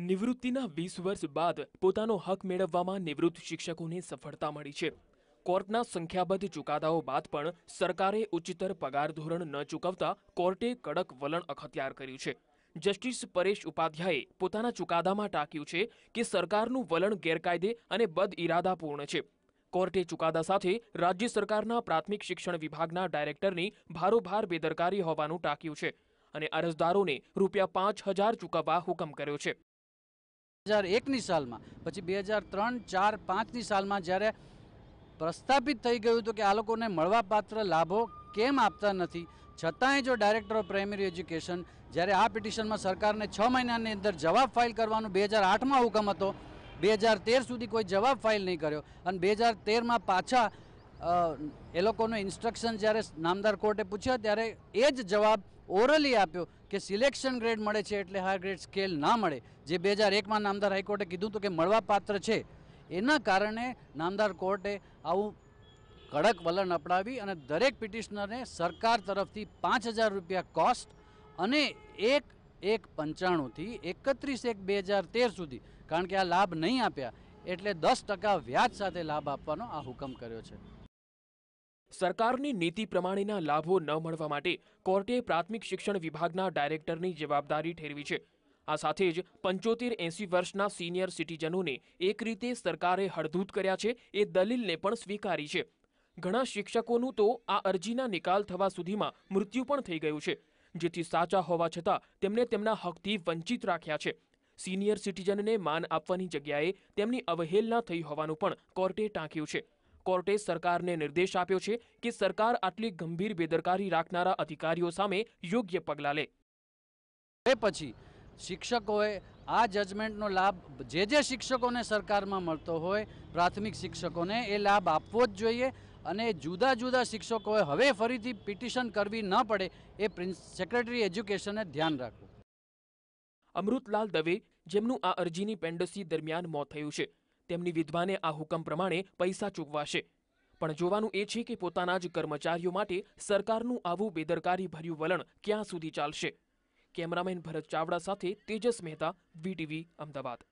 નિવૃત્તિના વીસ વર્ષ બાદ પોતાનો હક મેળવવામાં નિવૃત્ત શિક્ષકોને સફળતા મળી છે કોર્ટના સંખ્યાબદ્ધ ચુકાદાઓ બાદ પણ સરકારે ઉચ્ચતર પગાર ધોરણ ન ચૂકવતા કોર્ટે કડક વલણ અખત્યાર કર્યું છે જસ્ટિસ પરેશ ઉપાધ્યાયે પોતાના ચુકાદામાં ટાંક્યું છે કે સરકારનું વલણ ગેરકાયદે અને બદ ઇરાદાપૂર્ણ છે કોર્ટે ચુકાદા સાથે રાજ્ય સરકારના પ્રાથમિક શિક્ષણ વિભાગના ડાયરેક્ટરની ભારોભાર બેદરકારી હોવાનું ટાંક્યું છે અને અરજદારોને રૂપિયા પાંચ હજાર ચૂકવવા હુકમ કર્યો છે હજાર એકની સાલમાં પછી બે હજાર ત્રણ ચાર પાંચની સાલમાં જ્યારે પ્રસ્થાપિત થઈ ગયું હતું કે આ લોકોને મળવાપાત્ર લાભો કેમ આપતા નથી છતાંય જો ડાયરેક્ટર ઓફ પ્રાઇમરી એજ્યુકેશન જ્યારે આ પિટિશનમાં સરકારને છ મહિનાની અંદર જવાબ ફાઇલ કરવાનું બે હજાર આઠમાં હુકમ હતો બે હજાર તેર સુધી કોઈ જવાબ ફાઇલ નહીં કર્યો અને બે હજાર તેરમાં પાછા એ લોકોનું ઇન્સ્ટ્રક્શન જ્યારે નામદાર કોર્ટે પૂછ્યા ત્યારે એ જ જવાબ ઓરલી આપ્યો કે સિલેક્શન ગ્રેડ મળે છે એટલે હાર ગ્રેડ સ્કેલ ના મળે જે બે હજાર એકમાં નામદાર હાઈકોર્ટે કીધું હતું કે મળવાપાત્ર છે એના કારણે નામદાર કોર્ટે આવું કડક વલણ અપડાવી અને દરેક પિટિશનરને સરકાર તરફથી પાંચ હજાર રૂપિયા કોસ્ટ અને એક એક પંચાણુંથી એકત્રીસ એક બે હજાર તેર સુધી કારણ કે આ લાભ નહીં આપ્યા એટલે દસ ટકા વ્યાજ સાથે લાભ આપવાનો આ હુકમ કર્યો છે સરકારની નીતિ પ્રમાણેના લાભો ન મળવા માટે કોર્ટે પ્રાથમિક શિક્ષણ વિભાગના ડાયરેક્ટરની જવાબદારી ઠેરવી છે આ સાથે જ પંચોતેર એંસી વર્ષના સિનિયર સિટીઝનોને એક રીતે સરકારે હળધૂત કર્યા છે એ દલીલને પણ સ્વીકારી છે ઘણા શિક્ષકોનું તો આ અરજીના નિકાલ થવા સુધીમાં મૃત્યુ પણ થઈ ગયું છે જેથી સાચા હોવા છતાં તેમને તેમના હકથી વંચિત રાખ્યા છે સિનિયર સિટીઝનને માન આપવાની જગ્યાએ તેમની અવહેલના થઈ હોવાનું પણ કોર્ટે ટાંક્યું છે કોર્ટે સરકારને નિર્દેશ આપ્યો છે કે સરકાર આટલી ગંભીર બેદરકારી રાખનારા અધિકારીઓ સામે યોગ્ય પગલાં લે એ પછી શિક્ષકોએ આ જજમેન્ટનો લાભ જે જે શિક્ષકોને સરકારમાં મળતો હોય પ્રાથમિક શિક્ષકોને એ લાભ આપવો જ જોઈએ અને જુદા જુદા શિક્ષકોએ હવે ફરીથી પિટિશન કરવી ન પડે એ સેક્રેટરી એજ્યુકેશને ધ્યાન રાખવું અમૃતલાલ દવે જેમનું આ અરજીની પેન્ડસી દરમિયાન મોત થયું છે તેમની વિધવાને આ હુકમ પ્રમાણે પૈસા ચૂકવાશે પણ જોવાનું એ છે કે પોતાના જ કર્મચારીઓ માટે સરકારનું આવું બેદરકારી ભર્યું વલણ ક્યાં સુધી ચાલશે કેમેરામેન ભરત ચાવડા સાથે તેજસ મહેતા વીટીવી અમદાવાદ